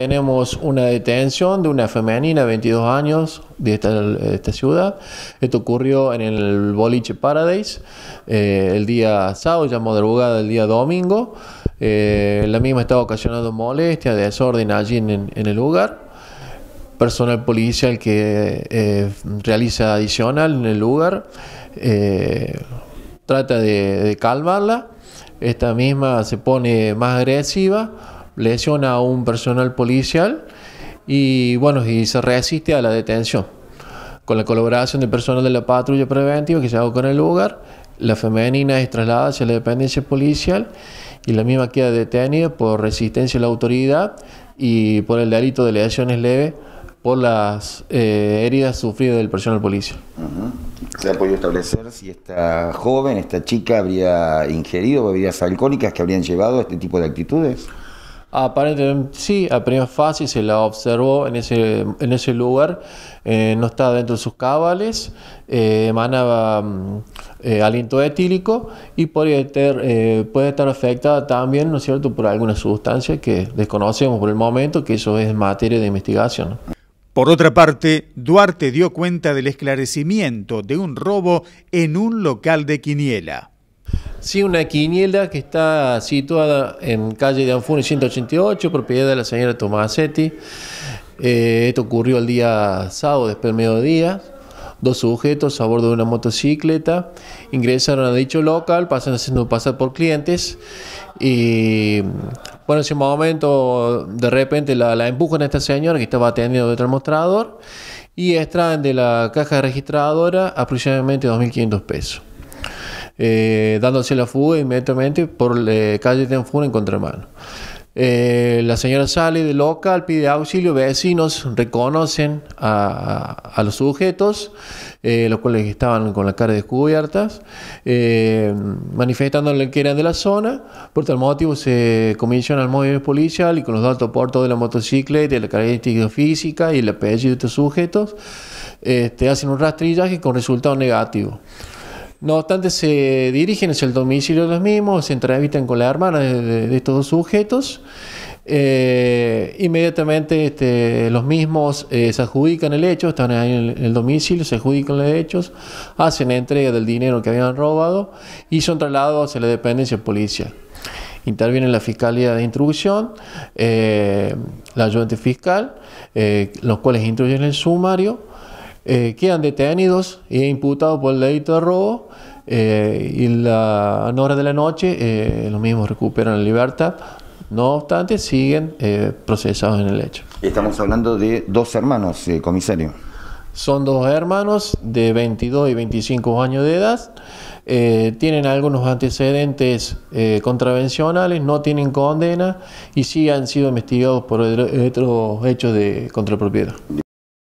Tenemos una detención de una femenina 22 años de esta, ciudad. Esto ocurrió en el boliche Paradise eh, el día sábado, ya madrugada el día domingo. Eh, la misma estaba ocasionando molestia, desorden allí en, el lugar. Personal policial que eh, realiza adicional en el lugar trata de calmarla. Esta misma se pone más agresiva lesiona a un personal policial y bueno, y se resiste a la detención. Con la colaboración del personal de la patrulla preventiva que se hago con el lugar, la femenina es trasladada hacia la dependencia policial y la misma queda detenida por resistencia a la autoridad y por el delito de lesiones leves por las eh, heridas sufridas del personal policial. Se ha podido establecer si esta joven, esta chica, habría ingerido bebidas alcohólicas que habrían llevado a este tipo de actitudes. Aparentemente sí, a primera fase se la observó en ese, lugar, eh, no estaba dentro de sus cabales, eh, emanaba mm, eh, aliento etílico y podría eh, puede estar afectada también, ¿no es cierto?, por alguna sustancia que desconocemos por el momento, que eso es materia de investigación. Por otra parte, Duarte dio cuenta del esclarecimiento de un robo en un local de Quiniela. Sí, una quiniela que está situada en calle de Anfune 188, propiedad de la señora Tomásetti. Eh, esto ocurrió el día sábado, después del mediodía. Dos sujetos a bordo de una motocicleta ingresaron a dicho local, pasan haciendo pasar por clientes y bueno, en ese momento de repente la, empujan a esta señora que estaba atendiendo detrás del mostrador y extraen de la caja registradora aproximadamente 2.500 pesos. Eh, dándose la fuga inmediatamente por la eh, calle de Anfuna en contramano. Eh, la señora sale de local, pide auxilio, vecinos reconocen a, a, los sujetos, los cuales estaban con la cara descubiertas, eh, manifestándole que eran de la zona. Por tal motivo se comisiona el movimiento policial y con los datos aportados de la motocicleta, de la característica física y el apellido de estos sujetos, este, hacen un rastrillaje con resultado negativo. No obstante, se dirigen hacia el domicilio de los mismos, se entrevistan con la hermana de, estos dos sujetos. Eh, inmediatamente este, los mismos eh, se adjudican el hecho, están ahí en el, domicilio, se adjudican los hechos, hacen entrega del dinero que habían robado y son trasladados a la dependencia policial. Interviene la Fiscalía de Instrucción, eh, la ayudante fiscal, los cuales introducen el sumario eh, quedan detenidos e imputados por el delito de robo eh, y la, hora de la noche eh, los mismos recuperan la libertad. No obstante, siguen procesados en el hecho. Estamos hablando de dos hermanos, comisario. Son dos hermanos de 22 y 25 años de edad. tienen algunos antecedentes contravencionales, no tienen condena y sí han sido investigados por otros hechos de contrapropiedad.